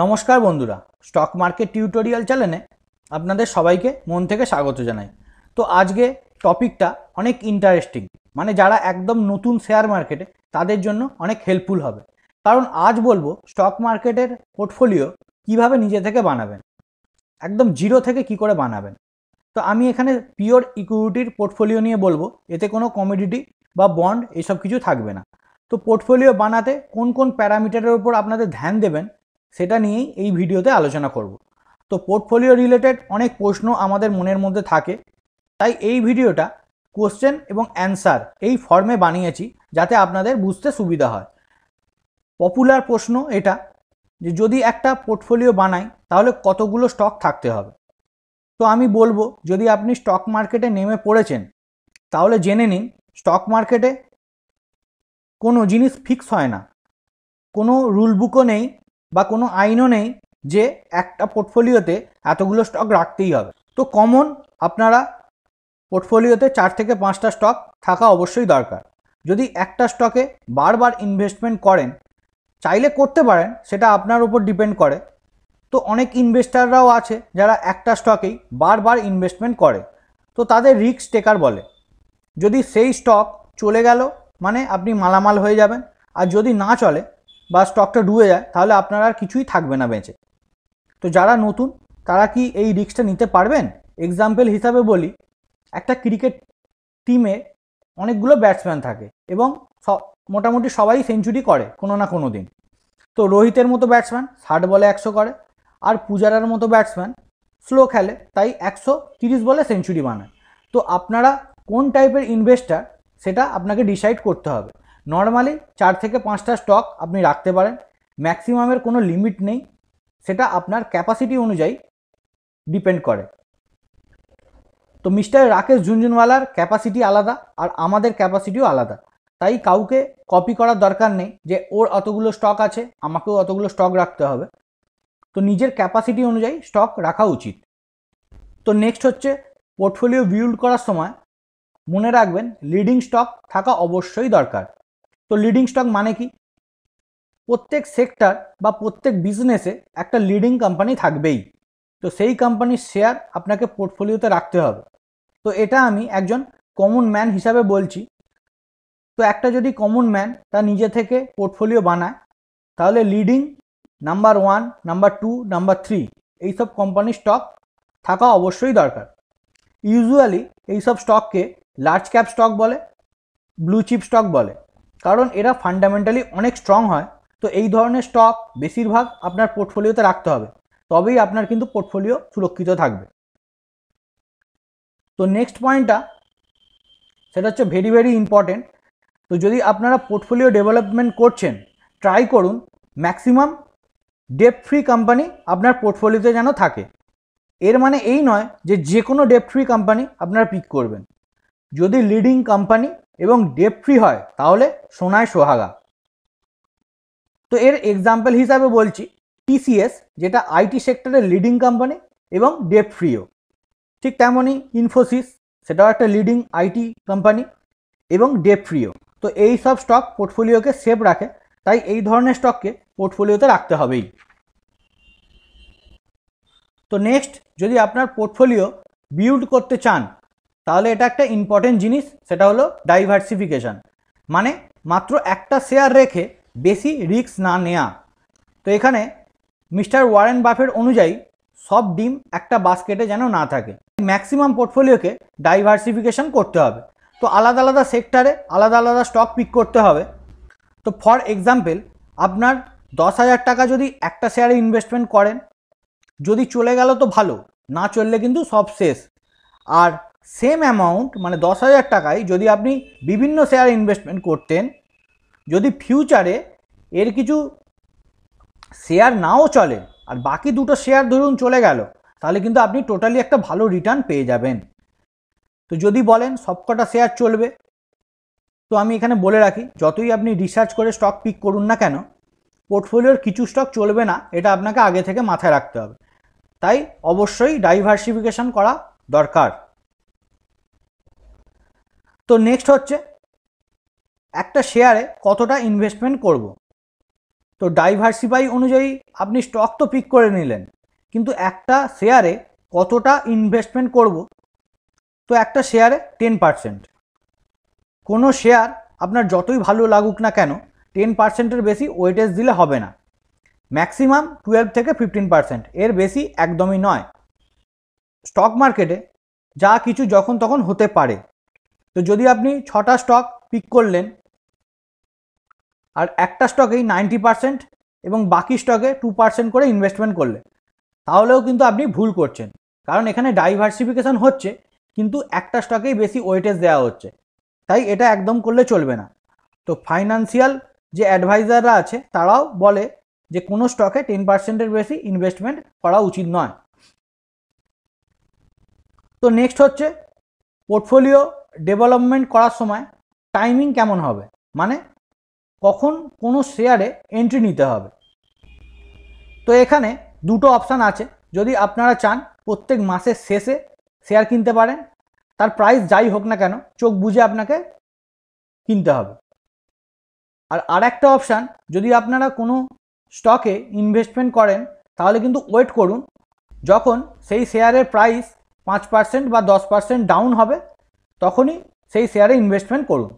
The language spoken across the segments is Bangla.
নমস্কার বন্ধুরা স্টক মার্কেট টিউটোরিয়াল চ্যানেলে আপনাদের সবাইকে মন থেকে স্বাগত জানাই তো আজকে টপিকটা অনেক ইন্টারেস্টিং মানে যারা একদম নতুন শেয়ার মার্কেটে তাদের জন্য অনেক হেল্পফুল হবে কারণ আজ বলবো স্টক মার্কেটের পোর্টফোলিও কিভাবে নিজে থেকে বানাবেন একদম জিরো থেকে কি করে বানাবেন তো আমি এখানে পিওর ইকুইটির পোর্টফোলিও নিয়ে বলবো এতে কোনো কমোডিটি বা বন্ড এসব কিছু থাকবে না তো পোর্টফোলিও বানাতে কোন কোন প্যারামিটারের উপর আপনাদের ধ্যান দেবেন সেটা নিয়েই এই ভিডিওতে আলোচনা করব তো পোর্টফোলিও রিলেটেড অনেক প্রশ্ন আমাদের মনের মধ্যে থাকে তাই এই ভিডিওটা কোশ্চেন এবং অ্যান্সার এই ফর্মে বানিয়েছি যাতে আপনাদের বুঝতে সুবিধা হয় পপুলার প্রশ্ন এটা যে যদি একটা পোর্টফোলিও বানাই তাহলে কতগুলো স্টক থাকতে হবে তো আমি বলবো যদি আপনি স্টক মার্কেটে নেমে পড়েছেন তাহলে জেনে নিন স্টক মার্কেটে কোনো জিনিস ফিক্স হয় না কোনো রুল বুকও নেই বা কোনো আইনও নেই যে একটা পোর্টফোলিওতে এতগুলো স্টক রাখতেই হবে তো কমন আপনারা পোর্টফোলিওতে চার থেকে পাঁচটা স্টক থাকা অবশ্যই দরকার যদি একটা স্টকে বারবার ইনভেস্টমেন্ট করেন চাইলে করতে পারেন সেটা আপনার উপর ডিপেন্ড করে তো অনেক ইনভেস্টাররাও আছে যারা একটা স্টকেই বারবার ইনভেস্টমেন্ট করে তো তাদের রিস্ক টেকার বলে যদি সেই স্টক চলে গেল মানে আপনি মালামাল হয়ে যাবেন আর যদি না চলে বা স্টকটা ডুবে যায় তাহলে আপনার আর কিছুই থাকবে না বেঁচে তো যারা নতুন তারা কি এই রিক্সটা নিতে পারবেন এক্সাম্পল হিসাবে বলি একটা ক্রিকেট টিমে অনেকগুলো ব্যাটসম্যান থাকে এবং মোটামুটি সবাই সেঞ্চুরি করে কোনো না কোনো দিন তো রোহিতের মতো ব্যাটসম্যান ষাট বলে একশো করে আর পূজারার মতো ব্যাটসম্যান স্লো খেলে তাই একশো তিরিশ বলে সেঞ্চুরি বানায় তো আপনারা কোন টাইপের ইনভেস্টার সেটা আপনাকে ডিসাইড করতে হবে নর্মালি চার থেকে পাঁচটা স্টক আপনি রাখতে পারেন ম্যাক্সিমামের কোনো লিমিট নেই সেটা আপনার ক্যাপাসিটি অনুযায়ী ডিপেন্ড করে তো মিস্টার রাকেশ ঝুনঝুনওয়ালার ক্যাপাসিটি আলাদা আর আমাদের ক্যাপাসিটিও আলাদা তাই কাউকে কপি করার দরকার নেই যে ওর অতগুলো স্টক আছে আমাকেও অতগুলো স্টক রাখতে হবে তো নিজের ক্যাপাসিটি অনুযায়ী স্টক রাখা উচিত তো নেক্সট হচ্ছে পোর্টফোলিও বিল্ড করার সময় মনে রাখবেন লিডিং স্টক থাকা অবশ্যই দরকার তো লিডিং স্টক মানে কি প্রত্যেক সেক্টর বা প্রত্যেক বিজনেসে একটা লিডিং কোম্পানি থাকবেই তো সেই কোম্পানির শেয়ার আপনাকে পোর্টফোলিওতে রাখতে হবে তো এটা আমি একজন কমন ম্যান হিসাবে বলছি তো একটা যদি কমন ম্যান তা নিজে থেকে পোর্টফোলিও বানায় তাহলে leading number one number two number three এইসব কোম্পানির স্টক থাকা অবশ্যই দরকার ইউজুয়ালি এইসব স্টককে লার্জ ক্যাপ স্টক বলে ব্লু চিপ স্টক বলে কারণ এরা ফান্ডামেন্টালি অনেক স্ট্রং হয় তো এই ধরনের স্টক বেশিরভাগ আপনার পোর্টফোলিওতে রাখতে হবে তবেই আপনার কিন্তু পোর্টফোলিও সুরক্ষিত থাকবে তো নেক্সট পয়েন্টটা সেটা হচ্ছে ভেরি ভেরি ইম্পর্টেন্ট তো যদি আপনারা পোর্টফোলিও ডেভেলপমেন্ট করছেন ট্রাই করুন ম্যাক্সিমাম ডেপ ফ্রি কোম্পানি আপনার পোর্টফোলিওতে যেন থাকে এর মানে এই নয় যে যে কোনো ডেপ ফ্রি কোম্পানি আপনারা পিক করবেন যদি লিডিং কোম্পানি এবং ডেপ ফ্রি হয় তাহলে সোনায় সোহাগা তো এর এক্সাম্পল হিসাবে বলছি টিসিএস যেটা আইটি সেক্টরের লিডিং কোম্পানি এবং ডেপ ফ্রিও ঠিক তেমনই ইনফোসিস সেটাও একটা লিডিং আইটি কোম্পানি এবং ডেপ ফ্রিও তো এই সব স্টক পোর্টফোলিওকে সেফ রাখে তাই এই ধরনের স্টককে পোর্টফোলিওতে রাখতে হবেই তো নেক্সট যদি আপনার পোর্টফোলিও বিল্ড করতে চান তাহলে এটা একটা ইম্পর্টেন্ট জিনিস সেটা হলো ডাইভার্সিফিকেশান মানে মাত্র একটা শেয়ার রেখে বেশি রিস্ক না নেয়া তো এখানে মিস্টার ওয়ারেন বাফের অনুযায়ী সব ডিম একটা বাস্কেটে যেন না থাকে ম্যাক্সিমাম পোর্টফোলিওকে ডাইভার্সিফিকেশান করতে হবে তো আলাদা আলাদা সেক্টরে আলাদা আলাদা স্টক পিক করতে হবে তো ফর এক্সাম্পল আপনার দশ হাজার টাকা যদি একটা শেয়ারে ইনভেস্টমেন্ট করেন যদি চলে গেল তো ভালো না চললে কিন্তু সব শেষ আর সেম অ্যামাউন্ট মানে দশ হাজার টাকায় যদি আপনি বিভিন্ন শেয়ার ইনভেস্টমেন্ট করতেন যদি ফিউচারে এর কিছু শেয়ার নাও চলে আর বাকি দুটো শেয়ার ধরুন চলে গেল তাহলে কিন্তু আপনি টোটালি একটা ভালো রিটার্ন পেয়ে যাবেন তো যদি বলেন সবকটা শেয়ার চলবে তো আমি এখানে বলে রাখি যতই আপনি রিসার্চ করে স্টক পিক করুন না কেন পোর্টফোলিওর কিছু স্টক চলবে না এটা আপনাকে আগে থেকে মাথায় রাখতে হবে তাই অবশ্যই ডাইভার্সিফিকেশন করা দরকার তো নেক্সট হচ্ছে একটা শেয়ারে কতটা ইনভেস্টমেন্ট করব। তো ডাইভার্সিফাই অনুযায়ী আপনি স্টক তো পিক করে নিলেন কিন্তু একটা শেয়ারে কতটা ইনভেস্টমেন্ট করব তো একটা শেয়ারে টেন পারসেন্ট কোনো শেয়ার আপনার যতই ভালো লাগুক না কেন টেন পার্সেন্টের বেশি ওয়েটেজ দিলে হবে না ম্যাক্সিমাম টুয়েলভ থেকে ফিফটিন পার্সেন্ট এর বেশি একদমই নয় স্টক মার্কেটে যা কিছু যখন তখন হতে পারে তো যদি আপনি ছটা স্টক পিক করলেন আর একটা স্টকেই নাইনটি পারসেন্ট এবং বাকি স্টকে টু পার্সেন্ট করে ইনভেস্টমেন্ট করলেন তাহলেও কিন্তু আপনি ভুল করছেন কারণ এখানে ডাইভার্সিফিকেশন হচ্ছে কিন্তু একটা স্টকেই বেশি ওয়েটেজ দেওয়া হচ্ছে তাই এটা একদম করলে চলবে না তো ফাইন্যান্সিয়াল যে অ্যাডভাইজাররা আছে তারাও বলে যে কোনো স্টকে টেন পার্সেন্টের বেশি ইনভেস্টমেন্ট করা উচিত নয় তো নেক্সট হচ্ছে পোর্টফোলিও ডেভেলপমেন্ট করার সময় টাইমিং কেমন হবে মানে কখন কোনো শেয়ারে এন্ট্রি নিতে হবে তো এখানে দুটো অপশান আছে যদি আপনারা চান প্রত্যেক মাসের শেষে শেয়ার কিনতে পারেন তার প্রাইস যাই হোক না কেন চোখ বুঝে আপনাকে কিনতে হবে আর আরেকটা অপশান যদি আপনারা কোনো স্টকে ইনভেস্টমেন্ট করেন তাহলে কিন্তু ওয়েট করুন যখন সেই শেয়ারের প্রাইস পাঁচ পার্সেন্ট বা দশ পার্সেন্ট ডাউন হবে তখনই সেই শেয়ারে ইনভেস্টমেন্ট করুন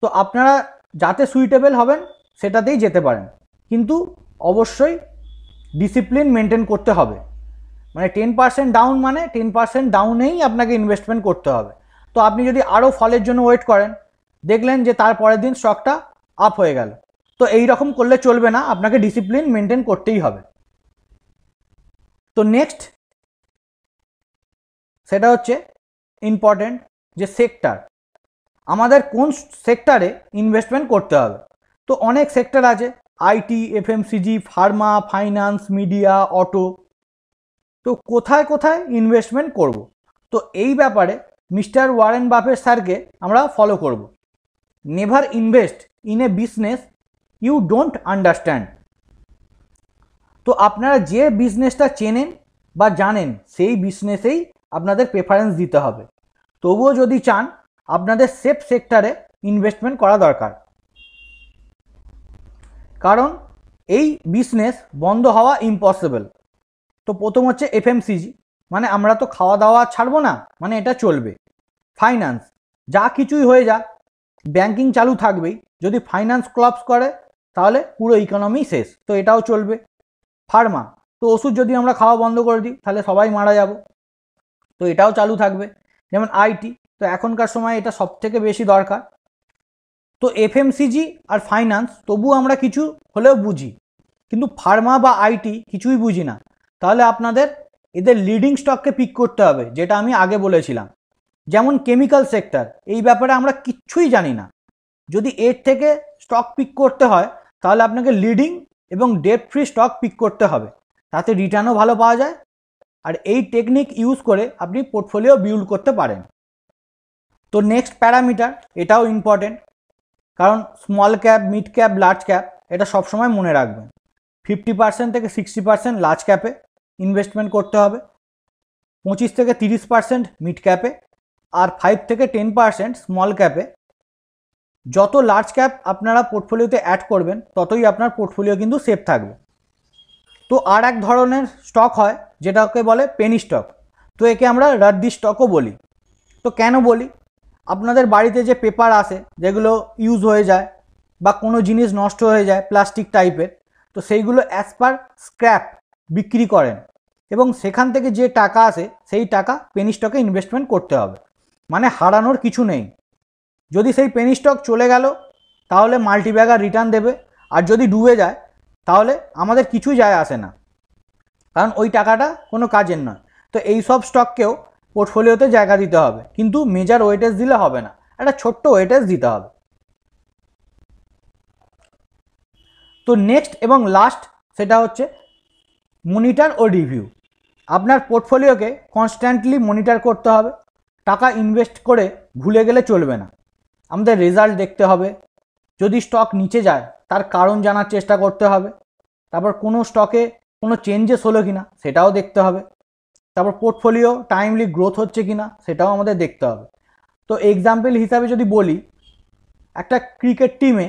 তো আপনারা যাতে সুইটেবল হবেন সেটাতেই যেতে পারেন কিন্তু অবশ্যই ডিসিপ্লিন মেনটেন করতে হবে মানে টেন পার্সেন্ট ডাউন মানে টেন পার্সেন্ট ডাউনেই আপনাকে ইনভেস্টমেন্ট করতে হবে তো আপনি যদি আরও ফলের জন্য ওয়েট করেন দেখলেন যে তার পরের দিন স্টকটা আপ হয়ে গেল তো এই রকম করলে চলবে না আপনাকে ডিসিপ্লিন মেনটেন করতেই হবে তো নেক্সট সেটা হচ্ছে ইম্পর্টেন্ট যে সেক্টর আমাদের কোন সেক্টরে ইনভেস্টমেন্ট করতে হবে তো অনেক সেক্টর আছে IT FMCG pharma finance media auto তো কোথায় কোথায় ইনভেস্টমেন্ট করব। তো এই ব্যাপারে মিস্টার ওয়ারেন বাফের স্যারকে আমরা ফলো করব। Never invest in a business you don't understand তো আপনারা যে বিজনেসটা চেনেন বা জানেন সেই বিজনেসেই আপনাদের প্রেফারেন্স দিতে হবে তবুও যদি চান আপনাদের সেফ সেক্টরে ইনভেস্টমেন্ট করা দরকার কারণ এই বিজনেস বন্ধ হওয়া ইম্পসিবল তো প্রথম হচ্ছে এফ মানে আমরা তো খাওয়া দাওয়া ছাড়বো না মানে এটা চলবে ফাইন্যান্স যা কিছুই হয়ে যাক ব্যাংকিং চালু থাকবেই যদি ফাইন্যান্স ক্লাবস করে তাহলে পুরো ইকোনমি শেষ তো এটাও চলবে ফার্মা তো ওষুধ যদি আমরা খাওয়া বন্ধ করে দিই তাহলে সবাই মারা যাব তো এটাও চালু থাকবে যেমন আইটি তো এখনকার সময় এটা সব থেকে বেশি দরকার তো এফএমসিজি আর ফাইন্যান্স তবু আমরা কিছু হলেও বুঝি কিন্তু ফার্মা বা আইটি কিছুই বুঝি না তাহলে আপনাদের এদের লিডিং স্টককে পিক করতে হবে যেটা আমি আগে বলেছিলাম যেমন কেমিক্যাল সেক্টর এই ব্যাপারে আমরা কিচ্ছুই জানি না যদি এর থেকে স্টক পিক করতে হয় তাহলে আপনাকে লিডিং এবং ডেট ফ্রি স্টক পিক করতে হবে তাতে রিটার্নও ভালো পাওয়া যায় আর এই টেকনিক ইউজ করে আপনি পোর্টফোলিও বিল্ড করতে পারেন তো নেক্সট প্যারামিটার এটাও ইম্পর্টেন্ট কারণ small cap mid cap large cap এটা সবসময় মনে রাখবেন ফিফটি পার্সেন্ট থেকে সিক্সটি পার্সেন্ট লার্জ ক্যাপে ইনভেস্টমেন্ট করতে হবে পঁচিশ থেকে তিরিশ পার্সেন্ট মিড ক্যাপে আর ফাইভ থেকে টেন পার্সেন্ট স্মল ক্যাপে যত লার্জ ক্যাপ আপনারা পোর্টফোলিওতে অ্যাড করবেন ততই আপনার পোর্টফোলিও কিন্তু সেফ থাকবে তো আর এক ধরনের স্টক হয় যেটাকে বলে পেনি স্টক তো একে আমরা রাদ্দি স্টকও বলি তো কেন বলি আপনাদের বাড়িতে যে পেপার আসে যেগুলো ইউজ হয়ে যায় বা কোনো জিনিস নষ্ট হয়ে যায় প্লাস্টিক টাইপের তো সেইগুলো অ্যাজ পার স্ক্র্যাপ বিক্রি করেন এবং সেখান থেকে যে টাকা আসে সেই টাকা পেনি স্টকে ইনভেস্টমেন্ট করতে হবে মানে হারানোর কিছু নেই যদি সেই পেনি স্টক চলে গেল তাহলে মাল্টিব্যাগার রিটার্ন দেবে আর যদি ডুবে যায় তাহলে আমাদের কিছুই যায় আসে না কারণ ওই টাকাটা কোনো কাজের নয় তো এই সব স্টককেও পোর্টফোলিওতে জায়গা দিতে হবে কিন্তু মেজার ওয়েটেজ দিলে হবে না একটা ছোট্ট ওয়েটেজ দিতে হবে তো নেক্সট এবং লাস্ট সেটা হচ্ছে মনিটার ও রিভিউ আপনার পোর্টফোলিওকে কনস্ট্যান্টলি মনিটার করতে হবে টাকা ইনভেস্ট করে ভুলে গেলে চলবে না আমাদের রেজাল্ট দেখতে হবে যদি স্টক নিচে যায় তার কারণ জানার চেষ্টা করতে হবে তারপর কোনো স্টকে কোনো চেঞ্জেস হলো কি না সেটাও দেখতে হবে তারপর পোর্টফোলিও টাইমলি গ্রোথ হচ্ছে কি না সেটাও আমাদের দেখতে হবে তো এক্সাম্পল হিসাবে যদি বলি একটা ক্রিকেট টিমে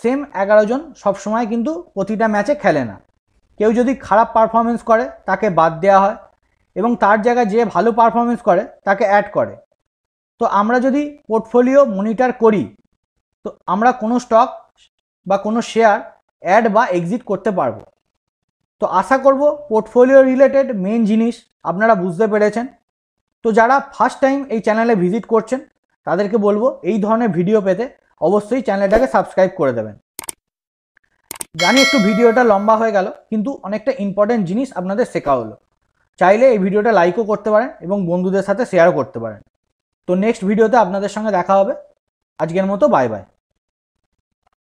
সেম এগারো জন সবসময় কিন্তু প্রতিটা ম্যাচে খেলে না কেউ যদি খারাপ পারফরমেন্স করে তাকে বাদ দেওয়া হয় এবং তার জায়গায় যে ভালো পারফরমেন্স করে তাকে অ্যাড করে তো আমরা যদি পোর্টফোলিও মনিটর করি তো আমরা কোনো স্টক বা কোনো শেয়ার অ্যাড বা এক্সিট করতে পারবো তো আশা করব পোর্টফোলিও রিলেটেড মেন জিনিস আপনারা বুঝতে পেরেছেন তো যারা ফার্স্ট টাইম এই চ্যানেলে ভিজিট করছেন তাদেরকে বলবো এই ধরনের ভিডিও পেতে অবশ্যই চ্যানেলটাকে সাবস্ক্রাইব করে দেবেন জানি একটু ভিডিওটা লম্বা হয়ে গেল কিন্তু অনেকটা ইম্পর্টেন্ট জিনিস আপনাদের শেখা হলো চাইলে এই ভিডিওটা লাইকও করতে পারেন এবং বন্ধুদের সাথে শেয়ারও করতে পারেন তো নেক্সট ভিডিওতে আপনাদের সঙ্গে দেখা হবে আজকের মতো বাই বাই